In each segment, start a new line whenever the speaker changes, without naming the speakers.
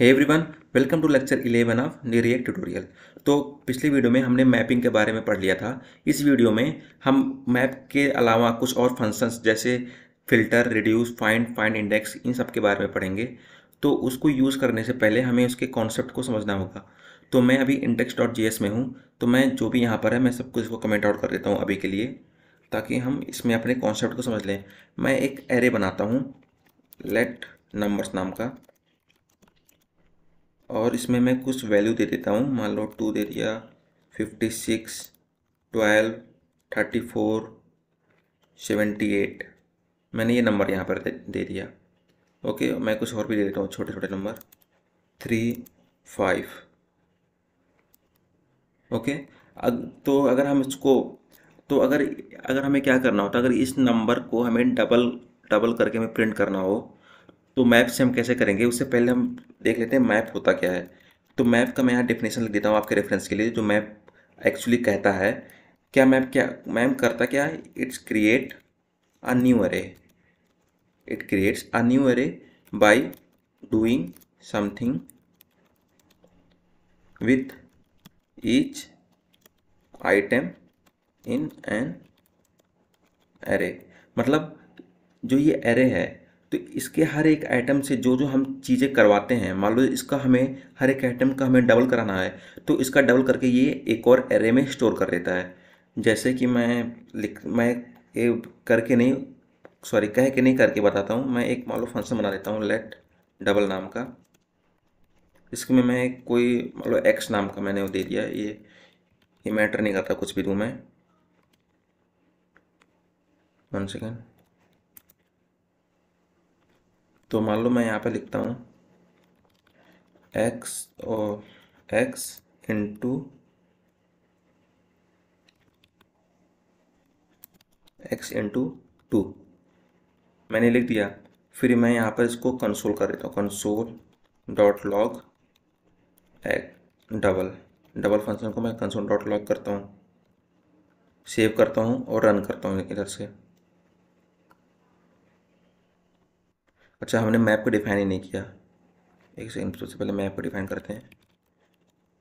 every everyone welcome to lecture 11 of निरियक tutorial तो पिछली वीडियो में हमने मैपिंग के बारे में पढ़ लिया था इस वीडियो में हम मैप के अलावा कुछ और फंक्शंस जैसे filter reduce find find index इन सब के बारे में पढ़ेंगे तो उसको यूज़ करने से पहले हमें उसके कॉन्सेप्ट को समझना होगा तो मैं अभी इंडेक्स डॉट जी एस में हूँ तो मैं जो भी यहाँ पर है मैं सब कुछ इसको कमेंट आउट कर देता हूँ अभी के लिए ताकि हम इसमें अपने कॉन्सेप्ट को समझ लें मैं एक एरे बनाता हूँ लेट नंबर्स नाम का और इसमें मैं कुछ वैल्यू दे देता हूँ मान लो टू दे दिया fifty six twelve thirty four seventy eight मैंने ये नंबर यहाँ पर दे दिया ओके मैं कुछ और भी दे देता हूँ छोटे छोटे नंबर थ्री फाइव ओके अग, तो अगर हम इसको तो अगर अगर हमें क्या करना होता अगर इस नंबर को हमें डबल डबल करके हमें प्रिंट करना हो तो मैप से हम कैसे करेंगे उससे पहले हम देख लेते हैं मैप होता क्या है तो मैप का मैं यहाँ डेफिनेशन लिख देता हूँ आपके रेफरेंस के लिए जो मैप एक्चुअली कहता है क्या मैप क्या मैम करता क्या है it's create a new array it creates a new array by doing something with each item in an array मतलब जो ये एरे है तो इसके हर एक आइटम से जो जो हम चीज़ें करवाते हैं मान लो इसका हमें हर एक आइटम का हमें डबल कराना है तो इसका डबल करके ये एक और एरे में स्टोर कर लेता है जैसे कि मैं लिख मैं ये करके नहीं सॉरी कह के नहीं करके बताता हूँ मैं एक मान लो फंक्शन बना लेता हूँ लेट डबल नाम का इसमें मैं कोई मान लो एक्स नाम का मैंने वो दे दिया ये ये मैटर नहीं करता कुछ भी दूँ मैं वन सेकेंड तो मान लो मैं यहाँ पे लिखता हूँ एक्स और x into x into two मैंने लिख दिया फिर मैं यहाँ पर इसको कंसोल कर देता हूँ console dot log x double double function को मैं कंसोल डॉट लॉग करता हूँ सेव करता हूँ और रन करता हूँ इधर से अच्छा हमने मैप को डिफाइन ही नहीं किया एक सेकेंड सबसे पहले मैप को डिफाइन करते हैं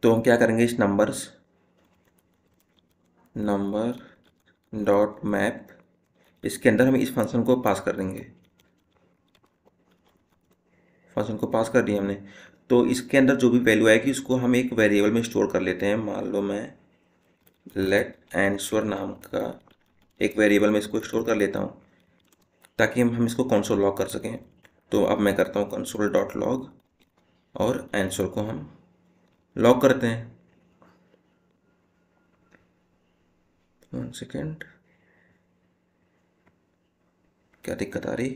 तो हम क्या करेंगे इस नंबर्स नंबर डॉट मैप इसके अंदर हम इस फंक्शन को पास कर देंगे फंक्शन को पास कर दिया हमने तो इसके अंदर जो भी वैल्यू आएगी उसको हम एक वेरिएबल में स्टोर कर लेते हैं मान लो मैं लेट एंसर नाम का एक वेरिएबल में इसको स्टोर कर लेता हूँ ताकि हम हम इसको कौन सो लॉक कर सकें तो अब मैं करता हूँ कंसोल डॉट लॉग और आंसर को हम लॉग करते हैं वन सेकेंड क्या दिक्कत आ रही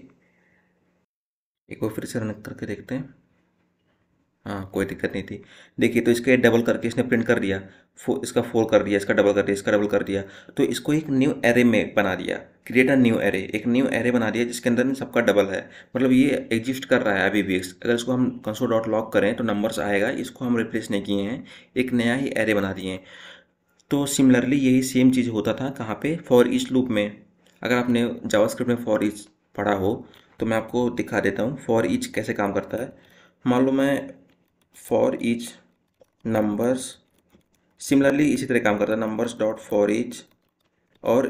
एक बार फिर से रन करके देखते हैं हाँ कोई दिक्कत नहीं थी देखिए तो इसके डबल करके इसने प्रिंट कर दिया फो इसका फोर कर दिया इसका डबल कर दिया इसका डबल कर दिया तो इसको एक न्यू एरे में बना दिया क्रिएट अ न्यू एरे एक न्यू एरे बना दिया जिसके अंदर में सबका डबल है मतलब ये एग्जिस्ट कर रहा है अभी भी अगर इसको हम कंसो डॉट लॉक करें तो नंबर्स आएगा इसको हम रिप्लेस नहीं किए हैं एक नया ही एरे बना दिए हैं तो सिमिलरली यही सेम चीज़ होता था कहाँ पर फॉर ईच लूप में अगर आपने जावास्क्रिप्ट में फॉर ईच पढ़ा हो तो मैं आपको दिखा देता हूँ फॉर ईच कैसे काम करता है मान लो मैं फॉर ईच नंबर्स सिमिलरली इसी तरह काम करता है नंबर्स डॉट फॉर ईच और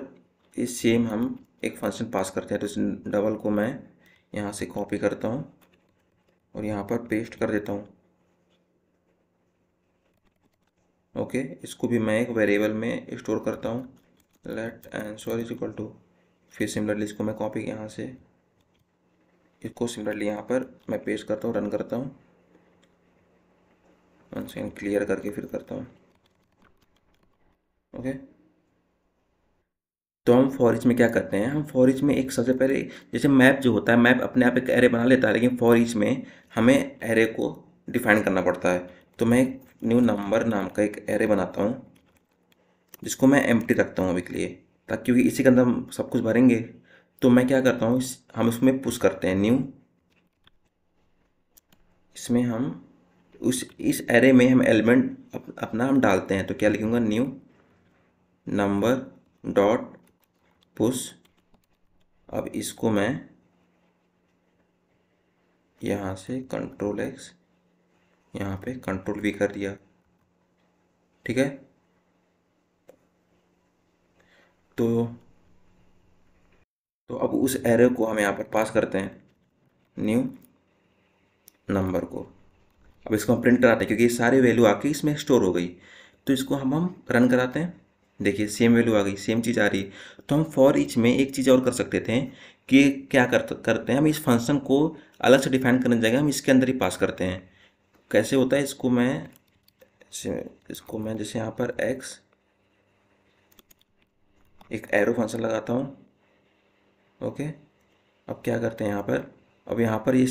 इस सेम हम एक फंक्शन पास करते हैं तो इस डबल को मैं यहाँ से कॉपी करता हूँ और यहाँ पर पेस्ट कर देता हूँ ओके इसको भी मैं एक वेरिएबल में स्टोर करता हूँ let answer is equal to फिर सिमिलरली इसको मैं कॉपी यहाँ से इसको सिमिलरली यहाँ पर मैं पेस्ट करता हूँ रन करता हूँ वन सेकेंड क्लियर करके फिर करता हूँ ओके तो हम फॉरिज में क्या करते हैं हम फॉरिज में एक सबसे पहले जैसे मैप जो होता है मैप अपने आप एक एरे बना लेता है लेकिन फॉरिज में हमें एरे को डिफाइन करना पड़ता है तो मैं एक न्यू नंबर नाम का एक एरे बनाता हूँ जिसको मैं एम रखता हूँ अभी के लिए ताकि क्योंकि इसी के अंदर हम सब कुछ भरेंगे तो मैं क्या करता हूँ हम इसमें पुश करते हैं न्यू इसमें हम उस इस एरे में हम एलिमेंट अप, अपना हम डालते हैं तो क्या लिखूँगा न्यू नंबर डॉट पुश अब इसको मैं यहाँ से कंट्रोल एक्स यहाँ पे कंट्रोल भी कर दिया ठीक है तो तो अब उस एरे को हम यहाँ पर पास करते हैं न्यू नंबर को अब इसको हम प्रिंट कराते हैं क्योंकि ये सारे वैल्यू आके इसमें स्टोर हो गई तो इसको हम हम रन कराते हैं देखिए सेम वैल्यू आ गई सेम चीज़ आ रही तो हम फॉर ईच में एक चीज़ और कर सकते थे कि क्या कर, करते हैं हम इस फंक्शन को अलग से डिफाइन करने जाएंगे हम इसके अंदर ही पास करते हैं कैसे होता है इसको मैं इसको मैं जैसे यहाँ पर एक्स एक एरो फंक्शन लगाता हूँ ओके अब क्या करते हैं यहाँ पर अब यहाँ पर ये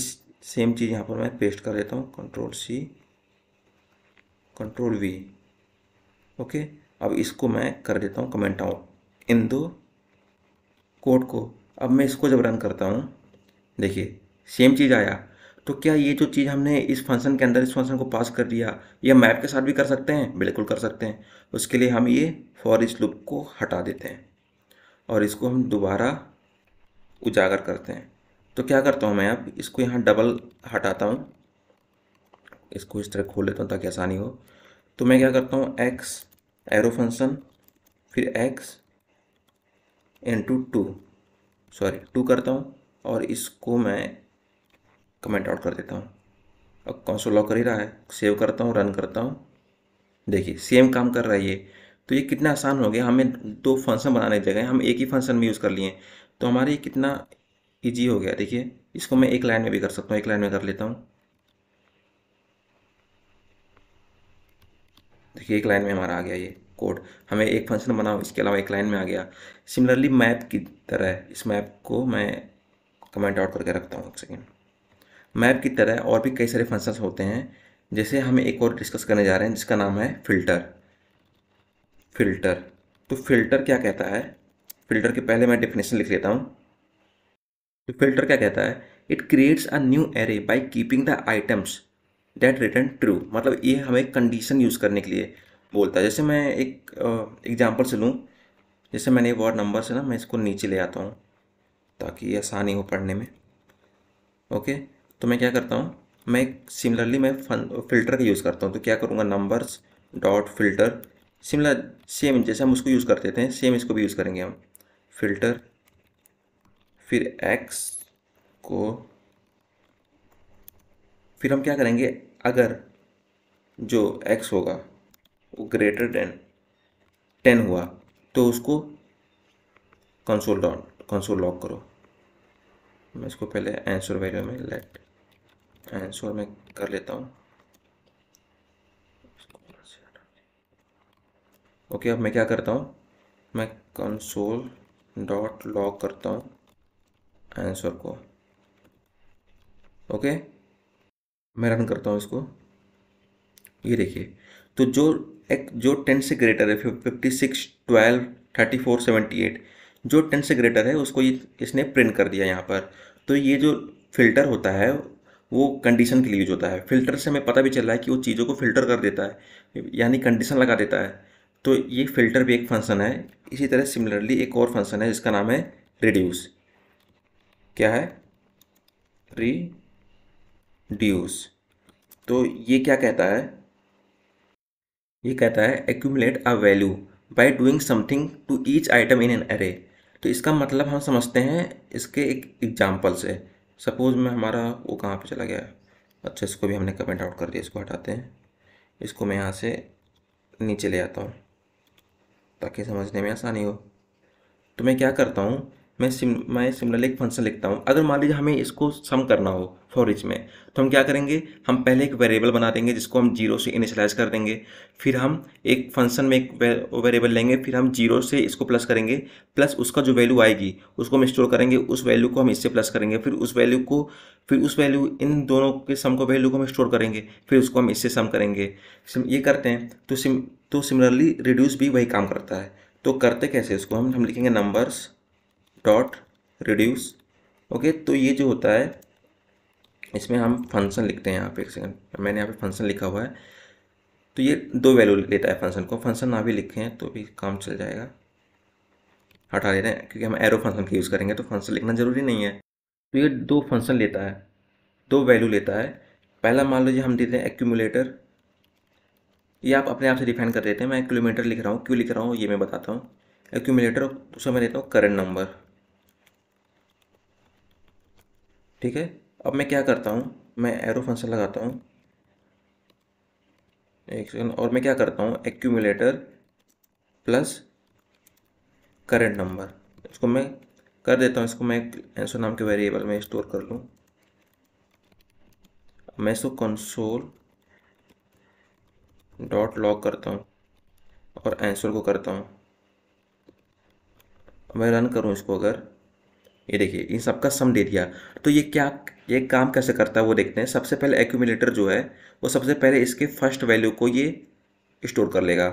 सेम चीज़ यहाँ पर मैं पेस्ट कर देता हूँ control C control V okay अब इसको मैं कर देता हूँ कमेंट आउट इन दो कोड को अब मैं इसको जब रन करता हूँ देखिए सेम चीज़ आया तो क्या ये जो चीज़ हमने इस फंक्शन के अंदर इस फंक्शन को पास कर दिया या मैप के साथ भी कर सकते हैं बिल्कुल कर सकते हैं उसके लिए हम ये फॉर इस लुक को हटा देते हैं और इसको हम दोबारा उजागर करते हैं तो क्या करता हूँ मैं अब इसको यहाँ डबल हटाता हूँ इसको इस तरह खोल लेता हूँ ताकि आसानी हो तो मैं क्या करता हूँ एक्स एरो फंक्शन फिर x into two sorry two करता हूँ और इसको मैं कमेंट आउट कर देता हूँ अब कौन सा लॉक कर ही रहा है सेव करता हूँ रन करता हूँ देखिए सेम काम कर रहा है ये तो ये कितना आसान हो गया हमें दो फंक्शन बनाने की जगह हम एक ही फंक्शन में यूज़ कर लिए तो हमारे कितना इजी हो गया देखिए इसको मैं एक लाइन में भी कर सकता हूँ एक लाइन में कर लेता हूँ देखिए एक लाइन में हमारा आ गया ये कोड हमें एक फंक्शन बनाओ इसके अलावा एक लाइन में आ गया सिमिलरली मैप की तरह इस मैप को मैं कमेंट आउट करके रखता हूँ एक सेकेंड मैप की तरह और भी कई सारे फंक्शंस होते हैं जैसे हम एक और डिस्कस करने जा रहे हैं जिसका नाम है फ़िल्टर फ़िल्टर तो फ़िल्टर क्या कहता है फ़िल्टर के पहले मैं डेफिनेशन लिख लेता हूँ तो फिल्टर क्या कहता है it creates a new array by keeping the items that return true मतलब ये हमें कंडीशन यूज़ करने के लिए बोलता है जैसे मैं एक एग्जाम्पल से लूँ जैसे मैंने वार्ड नंबर से ना मैं इसको नीचे ले आता हूँ ताकि आसानी हो पढ़ने में ओके तो मैं क्या करता हूँ मैं सिमिलरली मैं फन फिल्टर का यूज़ करता हूँ तो क्या करूँगा numbers dot filter similar same जैसे हम उसको यूज़ करते थे सेम इसको भी यूज़ करेंगे हम फिल्टर फिर एक्स को फिर हम क्या करेंगे अगर जो एक्स होगा वो ग्रेटर देन टेन हुआ तो उसको कंसोल डॉट कंसोल लॉक करो मैं इसको पहले आंसर वैल्यू में लेट आंसर में कर लेता हूँ ओके अब मैं क्या करता हूँ मैं कंसोल डॉट लॉक करता हूँ आंसर को ओके मैं रन करता हूँ इसको ये देखिए तो जो एक जो टेन से ग्रेटर है fifty six twelve thirty four seventy eight जो टेन से ग्रेटर है उसको ये इसने प्रिंट कर दिया यहाँ पर तो ये जो फिल्टर होता है वो कंडीशन के लिए यूज होता है फिल्टर से हमें पता भी चल रहा है कि वो चीज़ों को फिल्टर कर देता है यानी कंडीशन लगा देता है तो ये फिल्टर भी एक फंक्शन है इसी तरह सिमिलरली एक और फंक्शन है जिसका नाम है रिड्यूस क्या है रिड्यूस तो ये क्या कहता है ये कहता है accumulate a value by doing something to each item in an array तो इसका मतलब हम समझते हैं इसके एक एग्जाम्पल से सपोज में हमारा वो कहाँ पे चला गया अच्छा इसको भी हमने कमेंट आउट कर दिया इसको हटाते हैं इसको मैं यहाँ से नीचे ले आता हूँ ताकि समझने में आसानी हो तो मैं क्या करता हूँ मैं सिम मैं सिमिलर एक फंक्शन लिखता हूँ अगर मान लीजिए हमें इसको सम करना हो फॉर इच में तो हम क्या करेंगे हम पहले एक वेरिएबल बना देंगे जिसको हम जीरो से इनिशलाइज कर देंगे फिर हम एक फंक्शन में एक वेरिएबल लेंगे फिर हम जीरो से इसको प्लस करेंगे प्लस उसका जो वैल्यू आएगी उसको हम स्टोर करेंगे उस वैल्यू को हम इससे प्लस करेंगे फिर उस वैल्यू को फिर उस वैल्यू इन दोनों के सम को वैल्यू को हम स्टोर करेंगे फिर उसको हम इससे सम करेंगे ये करते हैं तो सिम तो सिमिलरली रिड्यूस भी वही काम करता है तो करते कैसे इसको हम हम लिखेंगे नंबर्स डॉट रिड्यूस ओके तो ये जो होता है इसमें हम फंक्शन लिखते हैं यहाँ पे एक सेकंड मैंने यहाँ पे फंक्शन लिखा हुआ है तो ये दो वैल्यू लेता है फंक्शन को फंक्शन ना भी लिखें तो भी काम चल जाएगा हटा रहे हैं क्योंकि हम एरो फंक्शन का यूज़ करेंगे तो फंक्शन लिखना ज़रूरी नहीं है तो ये दो फंक्शन लेता है दो वैल्यू लेता है पहला मान लीजिए हम देते हैं एक्यूमुलेटर ये आप अपने आप से डिफाइन कर देते हैं मैं एक्यूमुलेटर लिख रहा हूँ क्यों लिख रहा हूँ ये मैं बताता हूँ एक्यूमुलेटर उसमें देता हूँ करेंट नंबर ठीक है अब मैं क्या करता हूँ मैं एरो फंक्शन लगाता हूँ एक सेकेंड और मैं क्या करता हूँ एक्यूमुलेटर प्लस करेंट नंबर इसको मैं कर देता हूँ इसको मैं एंसो नाम के वेरिएबल में स्टोर कर लूँ मैं इसको कंसोल डॉट लॉग करता हूँ और एंसर को करता हूँ मैं रन करूँ इसको अगर ये देखिए इन सबका सम दे दिया तो ये क्या ये काम कैसे करता है वो देखते हैं सबसे पहले एक्यूमिलेटर जो है वो सबसे पहले इसके फर्स्ट वैल्यू को ये स्टोर कर लेगा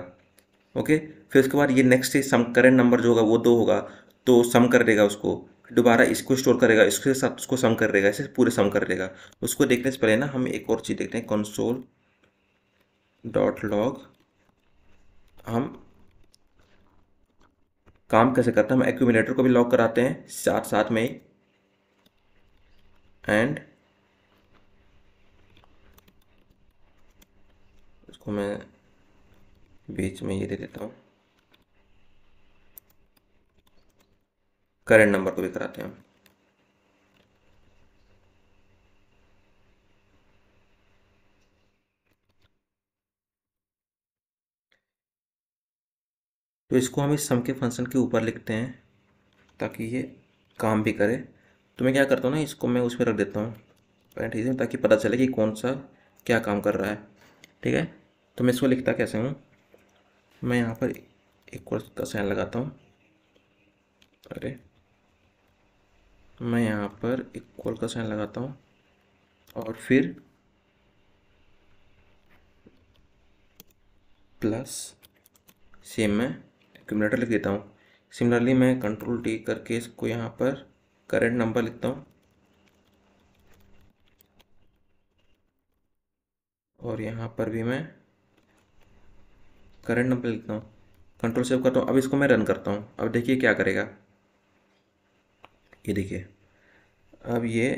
ओके फिर उसके बाद ये नेक्स्ट सम करेंट नंबर जो होगा वो दो होगा तो सम कर देगा उसको दोबारा इसको स्टोर करेगा इसके साथ उसको सम कर देगा इसे पूरे सम कर देगा उसको देखने से पहले ना हम एक और चीज़ देखते हैं कंसोल डॉट लॉग हम काम कैसे करता है हम एक्यूमिलेटर को भी लॉक कराते हैं साथ साथ में एंड इसको मैं बीच में ये दे देता हूँ करेंट नंबर को भी कराते हैं हम तो इसको हम इस सम के फंक्शन के ऊपर लिखते हैं ताकि ये काम भी करे तो मैं क्या करता हूँ ना इसको मैं उसमें रख देता हूँ पैंतीस में ताकि पता चले कि कौन सा क्या काम कर रहा है ठीक है तो मैं इसको लिखता कैसे हूँ मैं यहाँ पर एक का साइन लगाता हूँ अरे मैं यहाँ पर इक्वल का साइन लगाता हूँ और फिर प्लस सेम में क्यूमिलेटर लिख देता हूँ सिमिलरली मैं कंट्रोल टी करके इसको यहाँ पर करंट नंबर लिखता हूँ और यहाँ पर भी मैं करंट नंबर लिखता हूँ कंट्रोल सेव करता हूँ अब इसको मैं रन करता हूँ अब देखिए क्या करेगा ये देखिए अब ये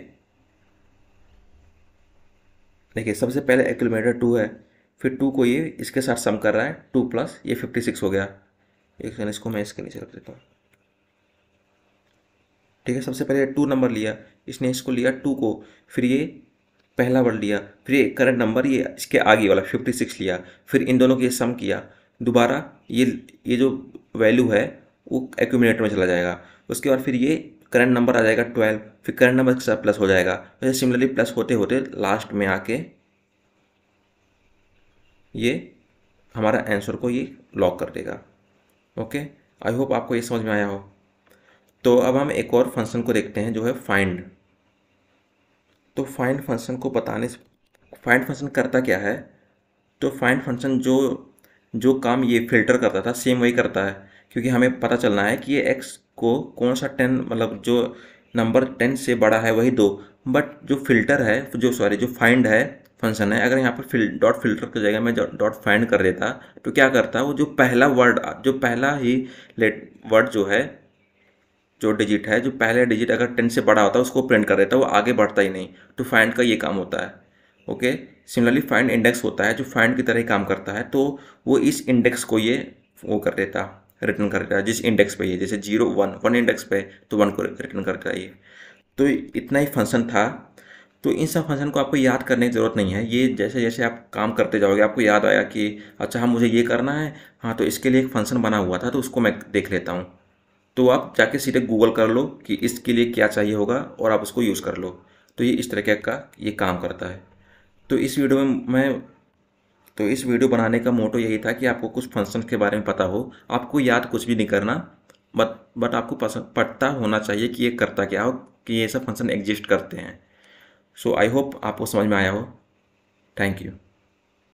देखिए सबसे पहले एक्यूमीटर टू है फिर टू को ये इसके साथ सम कर रहा है टू प्लस ये फिफ्टी सिक्स हो गया एक सेकेंड इसको मैं इसके नीचे रख देता हूँ ठीक है सबसे पहले टू नंबर लिया इसने इसको लिया टू को फिर ये पहला वर्ड लिया फिर ये करंट नंबर ये इसके आगे वाला फिफ्टी सिक्स लिया फिर इन दोनों की सम किया दोबारा ये ये जो वैल्यू है वो एक्यूमिनेटर में चला जाएगा उसके बाद फिर ये करंट नंबर आ जाएगा ट्वेल्व फिर करंट नंबर के साथ प्लस हो जाएगा वैसे सिमिलरली प्लस होते होते लास्ट में आके ये हमारा आंसर को ये लॉक कर देगा ओके आई होप आपको ये समझ में आया हो तो अब हम एक और फंक्शन को देखते हैं जो है फाइंड तो फाइंड फंक्शन को बताने से फाइंड फंक्शन करता क्या है तो फाइंड फंक्शन जो जो काम ये फिल्टर करता था सेम वही करता है क्योंकि हमें पता चलना है कि ये एक्स को कौन सा टेन मतलब जो नंबर टेन से बड़ा है वही दो बट जो फिल्टर है जो सॉरी जो फाइंड है फंक्शन है अगर यहाँ पर फिल डॉट फिल्टर की जगह मैं डॉट फाइंड कर देता तो क्या करता वो जो पहला वर्ड जो पहला ही लेट वर्ड जो है जो डिजिट है जो पहला डिजिट अगर टेन से बड़ा होता है उसको प्रिंट कर देता है वो आगे बढ़ता ही नहीं तो फाइंड का ये काम होता है ओके सिमिलरली फाइंड इंडेक्स होता है जो फाइंड की तरह ही काम करता है तो वो इस इंडेक्स को ये वो कर देता रिटर्न कर देता जिस इंडेक्स पे ये जैसे जीरो वन वन इंडेक्स पे तो वन को रिटर्न कर देता ये तो इतना ही फंक्शन था तो इन सब फंक्शन को आपको याद करने की ज़रूरत नहीं है ये जैसे जैसे आप काम करते जाओगे आपको याद आया कि अच्छा हाँ मुझे ये करना है हाँ तो इसके लिए एक फंक्शन बना हुआ था तो उसको मैं देख लेता हूँ तो आप जाके सीधे गूगल कर लो कि इसके लिए क्या चाहिए होगा और आप उसको यूज़ कर लो तो ये इस तरह का ये काम करता है तो इस वीडियो में मैं तो इस वीडियो बनाने का मोटो यही था कि आपको कुछ फंक्शन के बारे में पता हो आपको याद कुछ भी नहीं करना बट बट आपको पता होना चाहिए कि ये करता क्या हो कि ये सब फंक्शन एग्जिस्ट करते हैं सो आई होप आपको समझ में आया हो थैंक यू